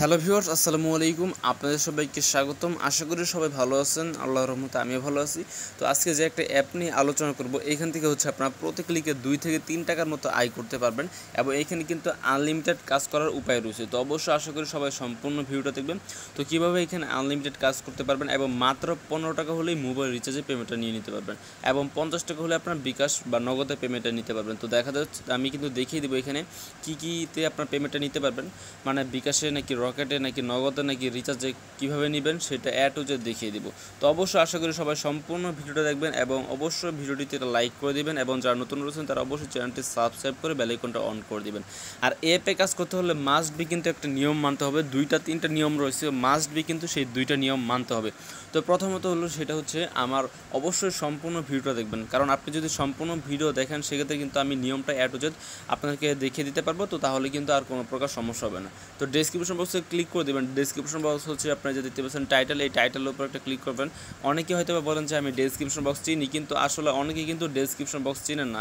hello viewers আসসালামু আলাইকুম আপনাদের সবাইকে স্বাগতম আশা করি সবাই ভালো আছেন আল্লাহ রহমতে আমিও ভালো আছি তো আজকে যে একটা অ্যাপ নিয়ে আলোচনা করব এখান থেকে হচ্ছে আপনারা প্রতি ক্লিকে দুই থেকে তিন টাকার মতো আয় করতে পারবেন এবং এখানে কিন্তু আনলিমিটেড কাজ করার উপায় রয়েছে তো অবশ্যই আশা করি সবাই সম্পূর্ণ ভিউটা দেখবেন তো কিভাবে এখানে আনলিমিটেড কাজ করতে পারবেন এবং মাত্র পনেরো টাকা হলেই মোবাইল রিচার্জে পেমেন্টটা নিয়ে নিতে পারবেন এবং পঞ্চাশ টাকা হলে আপনার বিকাশ বা নগদে পেমেন্টটা নিতে পারবেন তো দেখা যাচ্ছে আমি কিন্তু দেখিয়ে দেবো এখানে কী কীতে আপনার পেমেন্টটা নিতে পারবেন মানে বিকাশে নাকি রকেটে নাকি নগদে নাকি রিচার্জে কিভাবে নেবেন সেটা অ্যাড টু জেড দেখিয়ে দিব তো অবশ্যই আশা করি সবাই সম্পূর্ণ ভিডিওটা দেখবেন এবং অবশ্যই ভিডিওটিতে একটা লাইক করে দিবেন এবং যারা নতুন রয়েছেন তারা অবশ্যই চ্যানেলটি সাবস্ক্রাইব করে বেলাইকনটা অন করে দিবেন আর এপে কাজ করতে হলে মাস্ট বি কিন্তু একটা নিয়ম মানতে হবে দুইটা তিনটা নিয়ম রয়েছে মাস্ট বি কিন্তু সেই দুইটা নিয়ম মানতে হবে তো প্রথমত হলো সেটা হচ্ছে আমার অবশ্যই সম্পূর্ণ ভিডিওটা দেখবেন কারণ আপনি যদি সম্পূর্ণ ভিডিও দেখেন সেক্ষেত্রে কিন্তু আমি নিয়মটা অ্যাড টু জেড আপনাকে দেখিয়ে দিতে পারবো তো তাহলে কিন্তু আর কোনো প্রকার সমস্যা হবে না তো ডেসক্রিপশন বক্সে বক্সে ক্লিক করে দেবেন ডিসক্রিপশন বক্স হচ্ছে আপনার যে দেখতে পাচ্ছেন টাইটেল এই টাইটেলের উপর একটা ক্লিক করবেন অনেকে হয়তো বলেন যে আমি ডিসক্রিপশন বক্স চিনি কিন্তু আসলে অনেকে কিন্তু ডিসক্রিপশন বক্স চিনেন না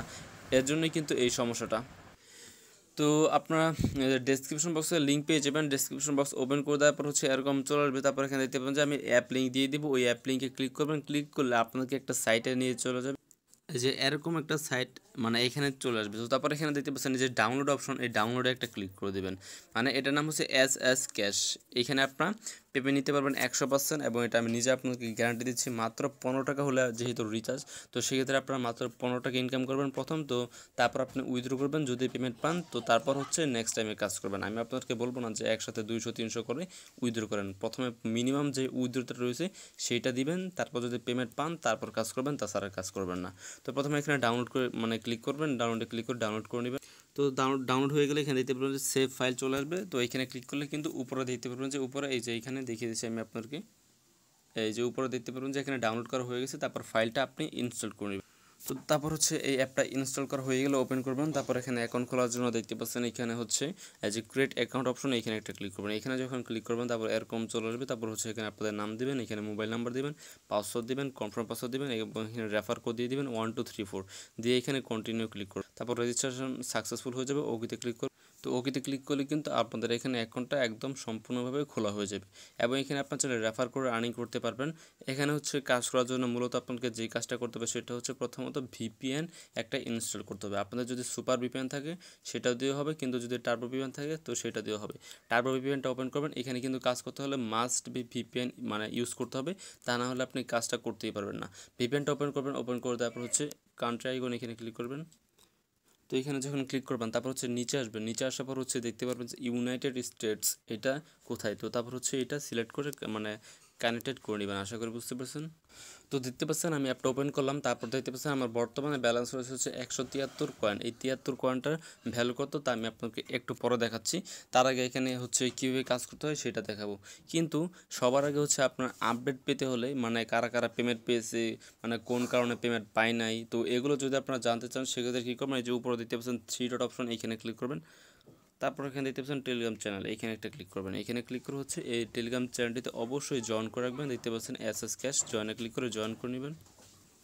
এর জন্যই কিন্তু এই সমস্যাটা তো আপনারা ডেসক্রিপশন বক্সে লিঙ্ক পেয়ে যাবেন ডেসক্রিপশন বক্স ওপেন করে দেওয়ার পর হচ্ছে এরকম চলে আসবে তারপর এখানে দেখতে পাবেন যে আমি অ্যাপ লিঙ্ক দিয়ে দেবো ওই অ্যাপ লিঙ্কে ক্লিক করবেন ক্লিক করলে আপনাকে একটা সাইটে নিয়ে চলে যাবে যে এরকম একটা সাইট মানে এখানে চলে আসবে তো তারপর এখানে দেখতে পাচ্ছেন যে ডাউনলোড অপশন এই ডাউনলোডে একটা ক্লিক করে দেবেন মানে এটার নাম হচ্ছে এস এস ক্যাশ এখানে আপনার পেপে নিতে পারবেন একশো পার্সেন্ট এবং এটা আমি নিজে আপনাকে গ্যারান্টি দিচ্ছি মাত্র পনেরো টাকা হলে যেহেতু রিচার্জ তো সেক্ষেত্রে আপনারা মাত্র পনেরো টাকা ইনকাম করবেন প্রথম তো তারপর আপনি উইথড্রো করবেন যদি পেমেন্ট পান তো তারপর হচ্ছে নেক্সট টাইমে কাজ করবেন আমি আপনাকে বলবো না যে একসাথে দুইশো তিনশো করে উইথড্রো করেন প্রথমে মিনিমাম যে উইথড্রোটা রয়েছে সেইটা দিবেন তারপর যদি পেমেন্ট পান তারপর কাজ করবেন তাছাড়া কাজ করবেন না তো প্রথমে এখানে ডাউনলোড করে মানে ক্লিক করবেন ডাউনলোডে ক্লিক করে ডাউনলোড করে নেবেন তো ডাউনলোড হয়ে গেলে এখানে দেখতে পারবেন যে সেভ ফাইল চলে আসবে তো এখানে ক্লিক করলে কিন্তু উপরে দেখতে পারবেন যে উপরে এই যে এখানে দেখিয়ে দিচ্ছি আমি আপনাকে এই যে উপরে দেখতে পারবেন যে এখানে ডাউনলোড করা হয়ে গেছে তারপর ফাইলটা আপনি ইনস্টল করে নেবেন তো তারপর হচ্ছে এই অ্যাপটা ইনস্টল করা হয়ে গেলে ওপেন করবেন তারপর এখানে অ্যাকাউন্ট খোলার জন্য দেখতে পাচ্ছেন এখানে হচ্ছে এ ক্রিয়েট অ্যাকাউন্ট অপশন এখানে একটা ক্লিক করবেন এখানে যখন ক্লিক করবেন তারপর এরকম চলে আসবে তারপর হচ্ছে এখানে আপনাদের নাম দেবেন এখানে মোবাইল নাম্বার দিবেন পাসওয়ার্ড দিবেন কনফার্ম পাসওয়ার্ড দেবেন এবং এখানে রেফার কোড দিয়ে দিবেন ওয়ান টু থ্রি ফোর দিয়ে এখানে কন্টিনিউ ক্লিক করবেন তারপর রেজিস্ট্রেশন সাকসেসফুল হয়ে যাবে ওকেতে ক্লিক করবেন তো ওকেতে ক্লিক করলে কিন্তু আপনাদের এখানে অ্যাকাউন্টটা একদম সম্পূর্ণভাবে খোলা হয়ে যাবে এবং এখানে আপনার চাইলে রেফার করে আর্নিং করতে পারবেন এখানে হচ্ছে কাজ করার জন্য মূলত আপনাকে যে কাজটা করতে হবে সেটা হচ্ছে প্রথমত ভিপিএন একটা ইনস্টল করতে হবে আপনাদের যদি সুপার ভিপিএন থাকে সেটা দিয়ে হবে কিন্তু যদি টার্বো ভিপিএন থাকে তো সেটা দিয়ে হবে টার্বো ভিপিএনটা ওপেন করবেন এখানে কিন্তু কাজ করতে হলে মাস্ট বি ভিপিএন মানে ইউজ করতে হবে তা না হলে আপনি কাজটা করতেই পারবেন না ভিপিএনটা ওপেন করবেন ওপেন করে তারপর হচ্ছে কান্ট্রি আইকন এখানে ক্লিক করবেন তো এখানে যখন ক্লিক করবেন তারপর হচ্ছে নিচে আসবেন নিচে আসার পর হচ্ছে দেখতে পারবেন যে ইউনাইটেড স্টেটস এটা কোথায় তো তারপর হচ্ছে এটা সিলেক্ট করে মানে কানেক্টেড করে নেবেন আশা করি বুঝতে পারছেন তো দেখতে পাচ্ছেন আমি অ্যাপটা ওপেন করলাম তারপর দেখতে পাচ্ছেন আমার বর্তমানে ব্যালেন্স রয়েছে হচ্ছে একশো তিয়াত্তর কয়েন এই তিয়াত্তর কয়েনটার ভ্যালু কত তা আমি আপনাকে একটু পরে দেখাচ্ছি তার আগে এখানে হচ্ছে কীভাবে কাজ করতে হয় সেটা দেখাবো কিন্তু সবার আগে হচ্ছে আপনার আপডেট পেতে হলে মানে কারা কারা পেমেন্ট পেয়েছে মানে কোন কারণে পেমেন্ট পাই নাই তো এগুলো যদি আপনারা জানতে চান সেক্ষেত্রে কী করবেন এই যে উপরে দেখতে পাচ্ছেন থ্রি ডট অপশন এইখানে ক্লিক করবেন তারপর এখানে দেখতে পাচ্ছেন টেলিগ্রাম চ্যানেল এখানে একটা ক্লিক করবেন এখানে ক্লিক করে হচ্ছে এই টেলিগ্রাম চ্যানেলটিতে অবশ্যই জয়েন করে রাখবেন দেখতে পাচ্ছেন এস এস ক্যাশ জয়েনে ক্লিক করে জয়েন করে নেবেন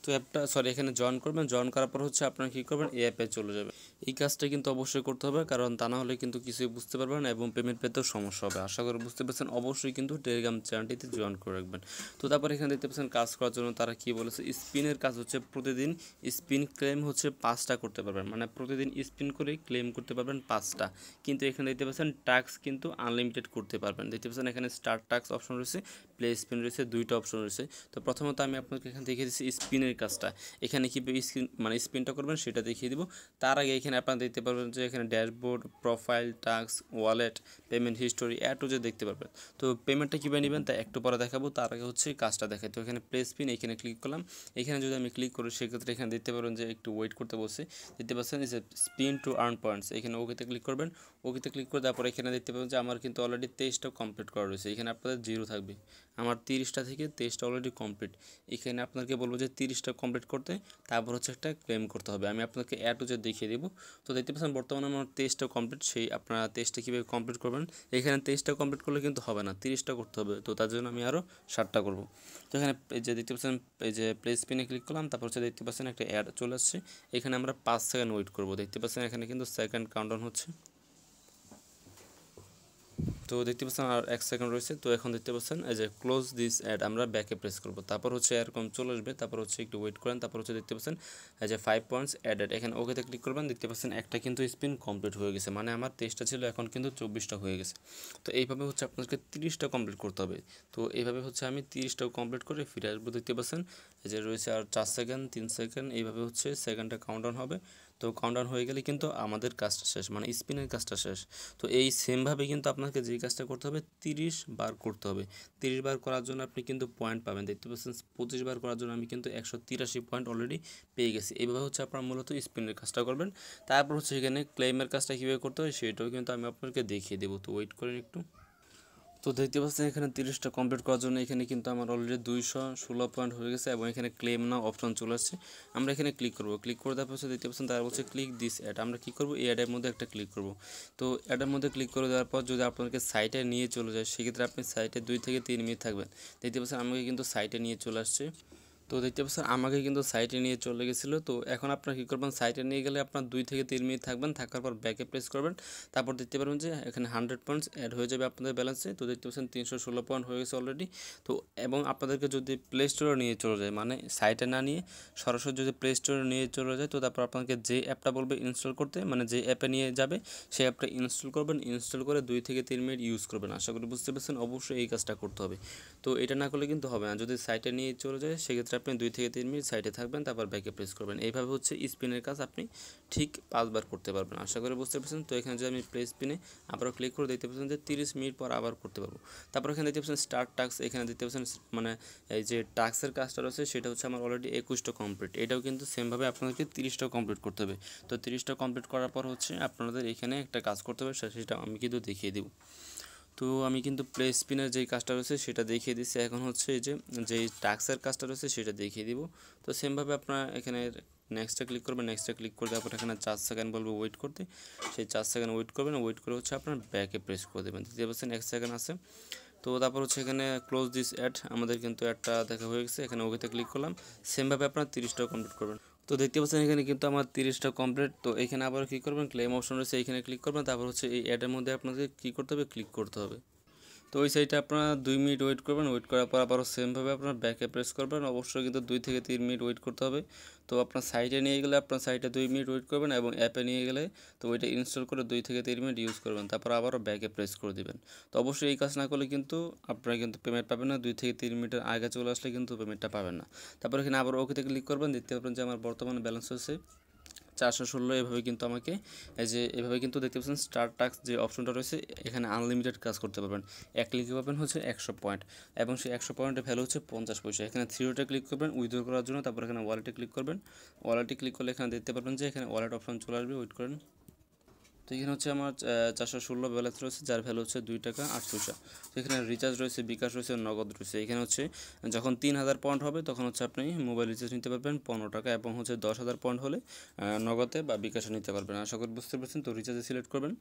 তো অ্যাপটা সরি এখানে জয়েন করবেন জয়েন করার পর হচ্ছে আপনারা কী করবেন এই অ্যাপে চলে যাবেন এই কাজটা কিন্তু অবশ্যই করতে হবে কারণ তা না হলে কিন্তু কিছুই বুঝতে পারবেন এবং পেমেন্ট পেতেও সমস্যা হবে আশা করি বুঝতে পারছেন অবশ্যই কিন্তু টেলিগ্রাম চ্যানেলটিতে জয়েন করে রাখবেন তো তারপর এখানে দেখতে পাচ্ছেন কাজ করার জন্য তারা কি বলেছে স্পিনের কাজ হচ্ছে প্রতিদিন স্পিন ক্লেম হচ্ছে পাঁচটা করতে পারবেন মানে প্রতিদিন স্পিন করে ক্লেম করতে পারবেন পাঁচটা কিন্তু এখানে দেখতে পাচ্ছেন টাস্ক কিন্তু আনলিমিটেড করতে পারবেন দেখতে পাচ্ছেন এখানে স্টার টাস্ক অপশন রয়েছে প্লে স্পিন রয়েছে দুইটা অপশন রয়েছে তো প্রথমত আমি আপনাকে এখানে দেখিয়ে দিচ্ছি স্পিনের কাজটা এখানে কীভাবে স্ক্রিন মানে স্পিনটা করবেন সেটা দেখিয়ে দিব তার আগে এখানে এখানে আপনারা দেখতে পারবেন যে এখানে dashboard profile task wallet payment history এটও যে দেখতে পারবেন তো পেমেন্টটা কীভাবে নেবেন তা একটু পরে দেখাবো তার আগে হচ্ছে কাজটা দেখাই তো এখানে প্লেস পিন এখানে ক্লিক করলাম এখানে যদি আমি ক্লিক করি সেক্ষেত্রে এখানে দেখতে পারবেন যে একটু ওয়েট করতে বসে দেখতে পাচ্ছেন যে স্পিন টু আর্ন পয়েন্টস এখানে ওকেতে ক্লিক করবেন ওকেতে ক্লিক করে তারপর এখানে দেখতে পাবেন যে আমার কিন্তু অলরেডি তেইশটা কমপ্লিট করা রয়েছে এখানে আপনাদের জিরো থাকবে আমার তিরিশটা থেকে তেইশটা অলরেডি কমপ্লিট এখানে আপনাকে বলবো যে তিরিশটা কমপ্লিট করতে তারপর হচ্ছে একটা ক্লেম করতে হবে আমি আপনাকে অ্যাড যে দেখিয়ে দেবো তো দেখতে পাচ্ছেন বর্তমানে আমার তেইশটা কমপ্লিট সেই আপনারা তেইশটা কীভাবে কমপ্লিট করবেন এখানে তেইশটা কমপ্লিট করলে কিন্তু হবে না তিরিশটা করতে হবে তো তার জন্য আমি আরও ষাটটা করবো তো এখানে যে দেখতে পাচ্ছেন এই যে প্লেস পিনে ক্লিক করলাম তারপর হচ্ছে দেখতে পাচ্ছেন একটা অ্যাড চলে আসছে এখানে আমরা পাঁচ সেকেন্ড ওয়েট করবো দেখতে পাচ্ছেন এখানে কিন্তু সেকেন্ড কাউন্টাউন হচ্ছে তো দেখতে পাচ্ছেন আর এক সেকেন্ড রয়েছে তো এখন দেখতে পাচ্ছেন এই যে ক্লোজ দিস অ্যাড আমরা ব্যাকে প্রেস করব তারপর হচ্ছে এরকম চলে আসবে তারপর হচ্ছে একটু ওয়েট করেন তারপর হচ্ছে দেখতে পাচ্ছেন এই যে ফাইভ পয়েন্টস অ্যাডেড এখানে ওকেতে ক্লিক করবেন দেখতে পাচ্ছেন একটা কিন্তু স্পিন কমপ্লিট হয়ে গেছে মানে আমার তেইশটা ছিল এখন কিন্তু চব্বিশটা হয়ে গেছে তো এইভাবে হচ্ছে আপনাকে তিরিশটা কমপ্লিট করতে হবে তো এইভাবে হচ্ছে আমি তিরিশটাও কমপ্লিট করে ফিরে আসবো দেখতে পাচ্ছেন এই যে রয়েছে আর চার সেকেন্ড তিন সেকেন্ড এইভাবে হচ্ছে সেকেন্ডটা কাউন্ট ডাউন হবে তো কাউন্টার হয়ে গেলে কিন্তু আমাদের কাজটা শেষ মানে স্পিনের কাজটা শেষ তো এই সেমভাবে কিন্তু আপনাকে যে কাজটা করতে হবে তিরিশ বার করতে হবে তিরিশ বার করার জন্য আপনি কিন্তু পয়েন্ট পাবেন দেখতে পাচ্ছেন পঁচিশ বার করার জন্য আমি কিন্তু একশো তিরাশি পয়েন্ট অলরেডি পেয়ে গেছি এইভাবে হচ্ছে আপনার মূলত স্পিনের কাজটা করবেন তারপর হচ্ছে এখানে ক্লেমের কাজটা কীভাবে করতে হবে সেটাও কিন্তু আমি আপনাকে দেখিয়ে দেবো তো ওয়েট করেন একটু তো দেখতে পাচ্ছেন এখানে তিরিশটা কমপ্লিট করার জন্য এখানে কিন্তু আমার অলরেডি দুইশো ষোলো পয়েন্ট হয়ে গেছে এবং এখানে ক্লেম না অপশন চলে আসছে আমরা এখানে ক্লিক করব ক্লিক করে দেওয়ার পর দেখতে পাচ্ছেন তারা বলছে ক্লিক দিস অ্যাড আমরা কী করবো এই অ্যাডের মধ্যে একটা ক্লিক করব তো অ্যাডের মধ্যে ক্লিক করে দেওয়ার পর যদি আপনাকে সাইটে নিয়ে চলে যায় সেক্ষেত্রে আপনি সাইটে দুই থেকে তিন মিনিট থাকবেন দেখতে পাচ্ছেন আমাকে কিন্তু সাইটে নিয়ে চলে আসছে তো দেখতে পাচ্ছেন আমাকে কিন্তু সাইটে নিয়ে চলে গেছিলো তো এখন আপনার কী করবেন সাইটে নিয়ে গেলে আপনার দুই থেকে তিন মিনিট থাকবেন থাকার পর ব্যাকে প্রেস করবেন তারপর দেখতে পারবেন যে এখানে হান্ড্রেড পয়েন্টস অ্যাড হয়ে যাবে আপনাদের ব্যালেন্সে তো দেখতে পাচ্ছেন তিনশো ষোলো পয়েন্ট হয়ে গেছে অলরেডি তো এবং আপনাদেরকে যদি প্লে স্টোরে নিয়ে চলে যায় মানে সাইটে না নিয়ে সরাসরি যদি প্লে স্টোরে নিয়ে চলে যায় তো তারপর আপনাকে যে অ্যাপটা বলবে ইনস্টল করতে মানে যে অ্যাপে নিয়ে যাবে সেই অ্যাপটা ইনস্টল করবেন ইনস্টল করে দুই থেকে তিন মিনিট ইউজ করবেন আশা করি বুঝতে পারছেন অবশ্যই এই কাজটা করতে হবে তো এটা না করলে কিন্তু হবে না যদি সাইটে নিয়ে চলে যায় সেক্ষেত্রে আপনি দুই থেকে তিন মিনিট সাইডে থাকবেন তারপর ব্যাকে প্রেস করবেন এইভাবে হচ্ছে স্পিনের কাজ আপনি ঠিক পাঁচবার করতে পারবেন আশা করে বুঝতে পারছেন তো এখানে যদি আমি প্রেস স্পিনে আবারও ক্লিক করে দেখতে পাচ্ছেন যে তিরিশ মিনিট পর আবার করতে পারবো তারপর এখানে দেখতে পাচ্ছেন স্টার্ট টাক্স এখানে দেখতে পাচ্ছেন মানে এই যে টাক্সের কাজটা রয়েছে সেটা হচ্ছে আমার অলরেডি একুশটা কমপ্লিট এটাও কিন্তু সেমভাবে আপনাদেরকে তিরিশটা কমপ্লিট করতে হবে তো তিরিশটা কমপ্লিট করার পর হচ্ছে আপনাদের এখানে একটা কাজ করতে হবে সেটা আমি কিন্তু দেখিয়ে দেবো তো আমি কিন্তু প্লে স্পিনের যেই কাজটা রয়েছে সেটা দেখিয়ে দিচ্ছি এখন হচ্ছে যে যেই টাক্সের কাজটা রয়েছে সেটা দেখিয়ে দিব তো সেমভাবে আপনার এখানে নেক্সটে ক্লিক করবেন নেক্সটে ক্লিক করে আপনার এখানে চার সেকেন্ড বলবো ওয়েট করতে সেই চার সেকেন্ড ওয়েট করবেন ওয়েট করে হচ্ছে আপনার ব্যাকে প্রেস করে দেবেন দেখতে পাচ্ছেন এক সেকেন্ড আছে তো তারপর হচ্ছে এখানে ক্লোজ দিস অ্যাড আমাদের কিন্তু অ্যাডটা দেখা হয়ে গেছে এখানে ওকেতে ক্লিক করলাম সেমভাবে আপনার তিরিশটাও কমপ্লিট করবেন তো দেখতে পাচ্ছেন এখানে কিন্তু আমার তিরিশটা কমপ্লিট তো এখানে আবার কী করবেন ক্লেম অপশন রয়েছে এখানে ক্লিক করবেন তারপর হচ্ছে এই অ্যাডের মধ্যে আপনাদের কী করতে হবে ক্লিক করতে হবে তো ওই সাইডে আপনারা দুই মিনিট ওয়েট করবেন ওয়েট করার পর আবারও সেমভাবে আপনার ব্যাকে প্রেস করবেন অবশ্যই কিন্তু দুই থেকে তিন মিনিট ওয়েট করতে হবে তো আপনার সাইটে নিয়ে গেলে আপনার সাইটে দুই মিনিট ওয়েট করবেন এবং অ্যাপে নিয়ে গেলে তো ওইটা ইনস্টল করে দুই থেকে তিন মিনিট ইউজ করবেন তারপর আবারও ব্যাকে প্রেস করে দেবেন তো অবশ্যই এই কাজ না করলে কিন্তু আপনারা কিন্তু পেমেন্ট পাবেন না দুই থেকে তিন মিনিটের আগে চলে আসলে কিন্তু পেমেন্টটা পাবেন না তারপর এখানে আবার থেকে ক্লিক করবেন দেখতে পাবেন যে আমার বর্তমান ব্যালেন্স হচ্ছে চারশো ষোলো এভাবে কিন্তু আমাকে এই যে এভাবে কিন্তু দেখতে পাচ্ছেন স্টার টাক্স যে অপশনটা রয়েছে এখানে আনলিমিটেড কাজ করতে পারবেন এক ক্লিকে পাবেন হচ্ছে একশো পয়েন্ট এবং সেই একশো পয়েন্টের ভ্যালু হচ্ছে পঞ্চাশ পয়সা এখানে থ্রিওটা ক্লিক করবেন উইথড্র করার জন্য তারপর এখানে ওয়ালেটে ক্লিক করবেন ওয়ালেটে ক্লিক করলে এখানে দেখতে পারবেন যে এখানে ওয়ালেট অপশন চলে আসবে ওয়েট করেন তো এখানে হচ্ছে আমার চারশো ষোলো ব্যালেন্স রয়েছে যার ভ্যালু হচ্ছে দুই টাকা আটশোশো তো এখানে রিচার্জ রয়েছে বিকাশ রয়েছে নগদ রয়েছে এখানে হচ্ছে যখন তিন হাজার পয়েন্ট হবে তখন হচ্ছে আপনি মোবাইল রিচার্জ নিতে পারবেন পনেরো টাকা এবং হচ্ছে দশ হাজার পয়েন্ট হলে নগদে বা বিকাশে নিতে পারবেন আশা করি বুঝতে পারছেন তো রিচার্জে সিলেক্ট করবেন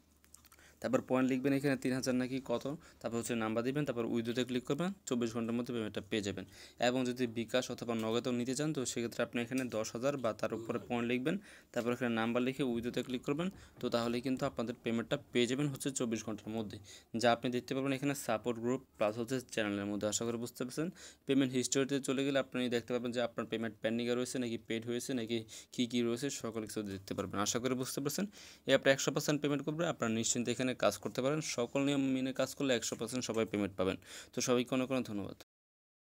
তারপর পয়েন্ট লিখবেন এখানে তিন হাজার নাকি কত তারপর হচ্ছে নাম্বার দিবেন তারপর উইথডোতে ক্লিক করবেন চব্বিশ ঘন্টার মধ্যে পেমেন্টটা পেয়ে যাবেন এবং যদি বিকাশ অথবা নগদ নিতে চান তো সেক্ষেত্রে আপনি এখানে দশ হাজার বা তার উপরে পয়েন্ট লিখবেন তারপর এখানে নাম্বার লিখে উইথডোতে ক্লিক করবেন তো তাহলে কিন্তু আপনাদের পেমেন্টটা পেয়ে যাবেন হচ্ছে চব্বিশ ঘন্টার মধ্যে যা আপনি দেখতে পাবেন এখানে সাপোর্ট গ্রুপ প্লাস হচ্ছে চ্যানেলের মধ্যে আশা করে বুঝতে পারছেন পেমেন্ট হিস্টোরিতে চলে গেলে আপনি দেখতে পাবেন যে আপনার পেমেন্ট পেন্ডিংয়ে রয়েছে নাকি পেড হয়েছে নাকি কী কী রয়েছে সকল কিছু দেখতে পারবেন আশা করে বুঝতে পারছেন এই আপনার একশো পার্সেন্ট পেমেন্ট করবে আপনার নিশ্চিন্তে এখানে কাজ করতে পারেন সকল নিয়ম মেনে কাজ করলে একশো পার্সেন্ট সবাই পেমেন্ট পাবেন তো সবাইকে অনেক অনেক ধন্যবাদ